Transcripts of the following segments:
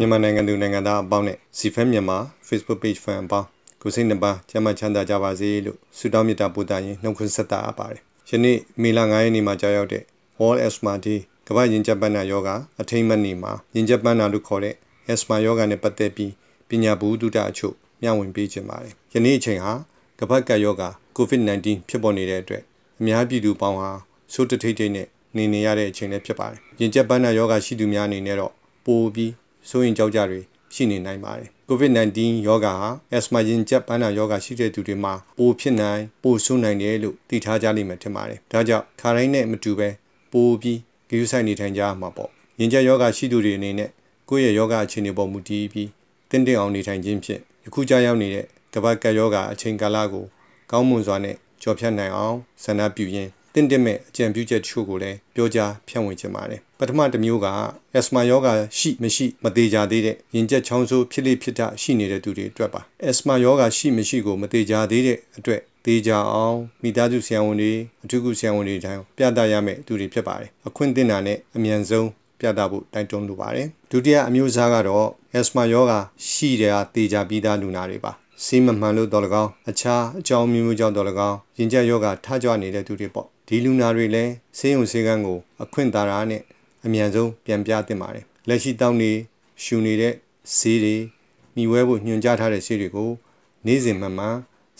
မြန်မာနိုင်ငံသူနိုင်ငံသားအပေါင်းနဲ့ CFM မြန်မာ Facebook Page Fan အပေါင်းကိုစိတ်နှပါကျမ်းမာချမ်းသာကြပါစေလို့ဆုတောင်းမေတ္တာပို့သရင်နှုတ်ခွန်းဆက်တာအပ်ပါတယ်။ယနေ့မေလ9ရက်နေ့မှာကြာရောက်တဲ့ World Asthma Day ကမ္ဘာ့ယဉ်ကျေးပန်းနာယောဂအထိမ့်မနေ့မှာယဉ်ကျေးပန်းနာလို့ခေါ်တဲ့ Asthma ယောဂနဲ့ပတ်သက်ပြီးပညာဘူးတုဒအချို့မျှဝင့်ပေးခြင်းပါတယ်။ယနေ့အချိန်ဟာကမ္ဘာ့ကပ်ယောဂ COVID-19 ဖြစ်ပေါ်နေတဲ့အတွက်အများပြည်သူပေါင်းဟာဆိုးတထိတ်ထိတ်နဲ့နေနေရတဲ့အချိန်လည်းဖြစ်ပါတယ်။ယဉ်ကျေးပန်းနာယောဂရှိသူများအနေနဲ့တော့ပိုပြီးစိုးရင်ကြောက်ကြတွေရှိနေနိုင်ပါတယ်။ COVID-19 ရောဂါဟာ asthma ရင်ကျပ်ပန်းနာရောဂါရှိတဲ့သူတွေမှာပိုဖြစ်နိုင်ပိုဆိုးနိုင်တယ်လို့သိထားကြလိမ့်မယ်ထင်ပါတယ်။ဒါကြောင့်ခါတိုင်းနဲ့မတူပဲပိုပြီးဂရုစိုက်နေထိုင်ကြရမှာပေါ့။ရင်ကျပ်ရောဂါရှိသူတွေအနေနဲ့ကိုယ့်ရဲ့ရောဂါအခြေအနေပေါ်မူတည်ပြီးတင်းတင်းအောင်နေထိုင်ခြင်းဖြင့်ယခုကြားရောက်နေတဲ့ကမ္ဘာကပ်ရောဂါအချိန်ကာလကို ကောင်းမွန်စွာနဲ့ကျော်ဖြတ်နိုင်အောင်ဆန္ဒပြုရင်းတင့်တင့်မဲ့အကြံပြုချက်တချို့ကိုလည်းပြောကြားဖြန့်ဝေခြင်းပါတယ်ပထမတစ်မျိုးကအက်စမာယောဂါရှိမရှိမသေးကြသေးတဲ့ရင်ကျက်ချောင်းဆိုးဖြစ်လေဖြစ်တာရှိနေတဲ့သူတွေအတွက်ပါအက်စမာယောဂါရှိမရှိကိုမသေးကြသေးတဲ့အတွက်သေးကြအောင်မိသားစုဆရာဝန်တွေအထူးကုဆရာဝန်တွေတိုင်းပြသရမယ့်သူတွေဖြစ်ပါတယ်အခွင့်တင်တာနဲ့အမြန်ဆုံးပြသဖို့တိုက်တွန်းလိုပါတယ်ဒုတိယအမျိုးအစားကတော့ asthma ယောဂရှိတဲ့အားတေချာပြီးသားလူနာတွေပါစီးမမှန်လို့တော့လကောင်းအခြားအကြောင်းမျိုးမျိုးကြောင့်တော့လကောင်းရင်ကျက်ယောဂထားကြနေတဲ့သူတွေပေါ့ဒီလူနာတွေလည်းဆေးရုံဆေးကန်းကို အခွင့်သာရာနဲ့အမြန်ဆုံးပြန်ပြသင့်ပါတယ်လက်ရှိတောင်းနေရှူနေတဲ့ဈေးတွေမိဝဲဖို့ညွှန်ကြားထားတဲ့ဈေးတွေကိုနေ့စဉ်မှမှ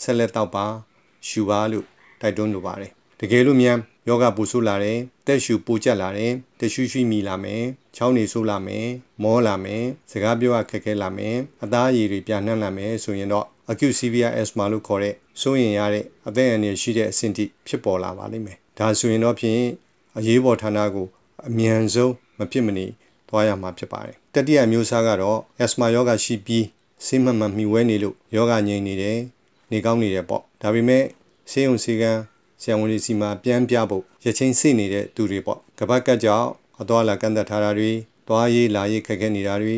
ဆက်လက်တောက်ပါရှူပါလို့တိုက်တွန်းလိုပါတယ်တကယ်လို့မြန်ယောဂပူဆိုးလာတယ်တက်ရှူပူကျက်လာတယ်တရှူရှိမိလာမယ်ချောင်းနေဆိုးလာမယ်မောလာမယ်စကားပြောရခက်ခဲလာမယ်အသားအရည်တွေပြာနှံ့လာမယ်ဆိုရင်တော့ acute severe asthma လို့ခေါ်တဲ့စိုးရင်ရတဲ့အသက်အန္တရာယ်ရှိတဲ့အဆင့်ထိဖြစ်ပေါ်လာပါလိမ့်မယ်။ဒါဆိုရင်တော့ဖြင့်အရေးပေါ်ဌာနကိုအမြန်ဆုံးမဖြစ်မနေသွားရမှာဖြစ်ပါတယ်။တတိယမျိုးစားကတော့ asthma ယောဂရှိပြီးဆေးမှန်မှန်မှီဝဲနေလို့ယောဂငြိမ်နေတယ်၊နေကောင်းနေတယ်ပေါ့။ဒါပေမဲ့ဆေးရုံဆေးကန်းဆရာဝန်တွေစီမှာပြန်ပြဖို့ရချင်းစိနေတဲ့သူတွေပေါ့။ကပတ်ကတ်ကြောင့်အသွားလာကန့်သက်ထားတာတွေ၊သွားရေးလာရေးခက်ခဲနေတာတွေ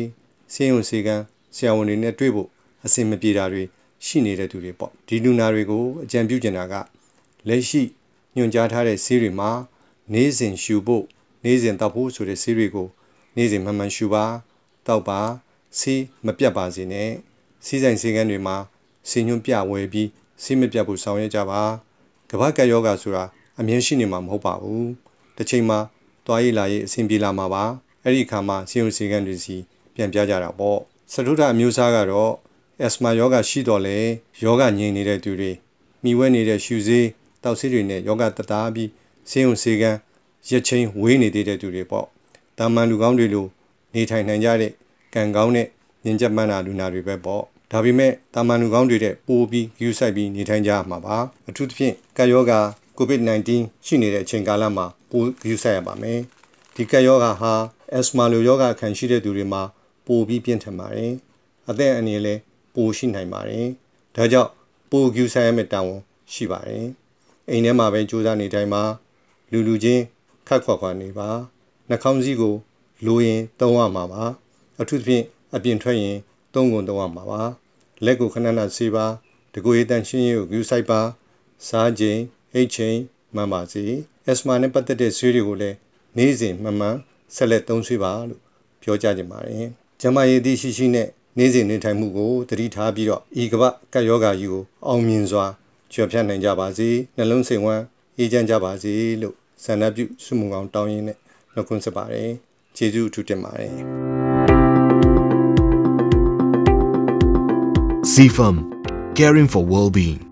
ဆေးရုံဆေးကန်းဆရာဝန်တွေနဲ့တွေ့ဖို့အဆင်မပြေတာတွေရှိနေတဲ့သူတွေပေါ့ဒီလူနာတွေကိုအကြံပြုချင်တာကလက်ရှိညွှန်ကြားထားတဲ့ဆေးတွေမှာနေစဉ်ရှူဖို့နေစဉ်တောက်ဖို့ဆိုတဲ့ဆေးတွေကိုနေစဉ်မှန်မှန်ရှူပါတောက်ပါဆေးမပြတ်ပါစေနဲ့စီးဆိုင်ဆေးကန်းတွေမှာဆေးညွှန်းပြဝယ်ပြီးဆေးမပြတ်ဖို့ဆောင်ရွက်ကြပါကမ္ဘာကပ်ယောဂါဆိုတာအမြင်ရှိနေမှာမဟုတ်ပါဘူးတစ်ချိန်မှာတွားရည်လာရည်အဆင်ပြေလာမှာပါအဲ့ဒီအခါမှာဆေးရုံဆေးကန်းတွေစီပြန်ပြကြတာပေါ့စတုဒ္ဓအမျိုးသားကတော့အက်စမာယောဂရှိတော်လဲယောဂငြိမ်နေတဲ့သူတွေမိဝဲနေတဲ့ရှူစည်းတောက်ဆေးတွေနဲ့ယောဂတတားပြီးဆေးုံဆေးကန်းရက်ချင်းဝေးနေသေးတဲ့သူတွေပေါ့တာမန်လူကောင်းတွေလိုနေထိုင်နိုင်ကြတဲ့ကံကောင်းတဲ့ဉာဏ်ချက်မှန်တာလူနာတွေပဲပေါ့ဒါပေမဲ့တာမန်လူကောင်းတွေတဲ့ပိုးပြီးယူဆိုင်ပြီးနေထိုင်ကြမှာပါအထူးသဖြင့်ကာယောဂါ COVID-19 ရှိနေတဲ့အချိန်ကာလမှာပိုးယူဆိုင်ရပါမယ်ဒီကာယောဂါဟာအက်စမာလိုယောဂါခံရှိတဲ့သူတွေမှာပိုးပြီးပြင်းထန်ပါတယ်အသက်အန္တရာယ်လည်းပိုရှိနိုင်ပါတယ်။ဒါကြောင့်ပိုကူဆိုင်ရမယ့်တာဝန်ရှိပါတယ်။အိမ်ထဲမှာပဲကြိုးစားနေတိုင်းမှာလူလူချင်းခက်ခွာခွာနေပါ။နှာခေါင်းစည်းကိုလိုရင်သုံးရမှာပါ။အထူးသဖြင့်အပြင်ထွက်ရင်သုံးကုန်သုံးရမှာပါ။လက်ကိုခဏခဏဆေးပါ။တကူရည်တန်ရှင်းရေးကိုကူဆိုင်ပါ။စားခြင်း၊အိတ်ခြင်းမှန်ပါစေ။အက်စမာနဲ့ပတ်သက်တဲ့ဆွေးတွေကိုလည်းနေ့စဉ်မှန်မှန်ဆက်လက်သုံးဆွေးပါလို့ပြောကြကြပါတယ်။ဂျမယေသည်ရှိရှိနဲ့နေစဉ်နေထိုင်မှုကိုတတိထားပြီးတော့ဤကပ္ပကယောဂါကြီးကိုအောင်မြင်စွာကျော်ဖြတ်နိုင်ကြပါစေနှလုံးစိမ်ဝမ်းအေးချမ်းကြပါစေလို့ဆန္ဒပြုဆုမွန်ကောင်းတောင်းရင်းနဲ့နှုတ်ခွန်းဆက်ပါတယ်ကျေးဇူးအထူးတင်ပါတယ် CFM Caring for Wellbeing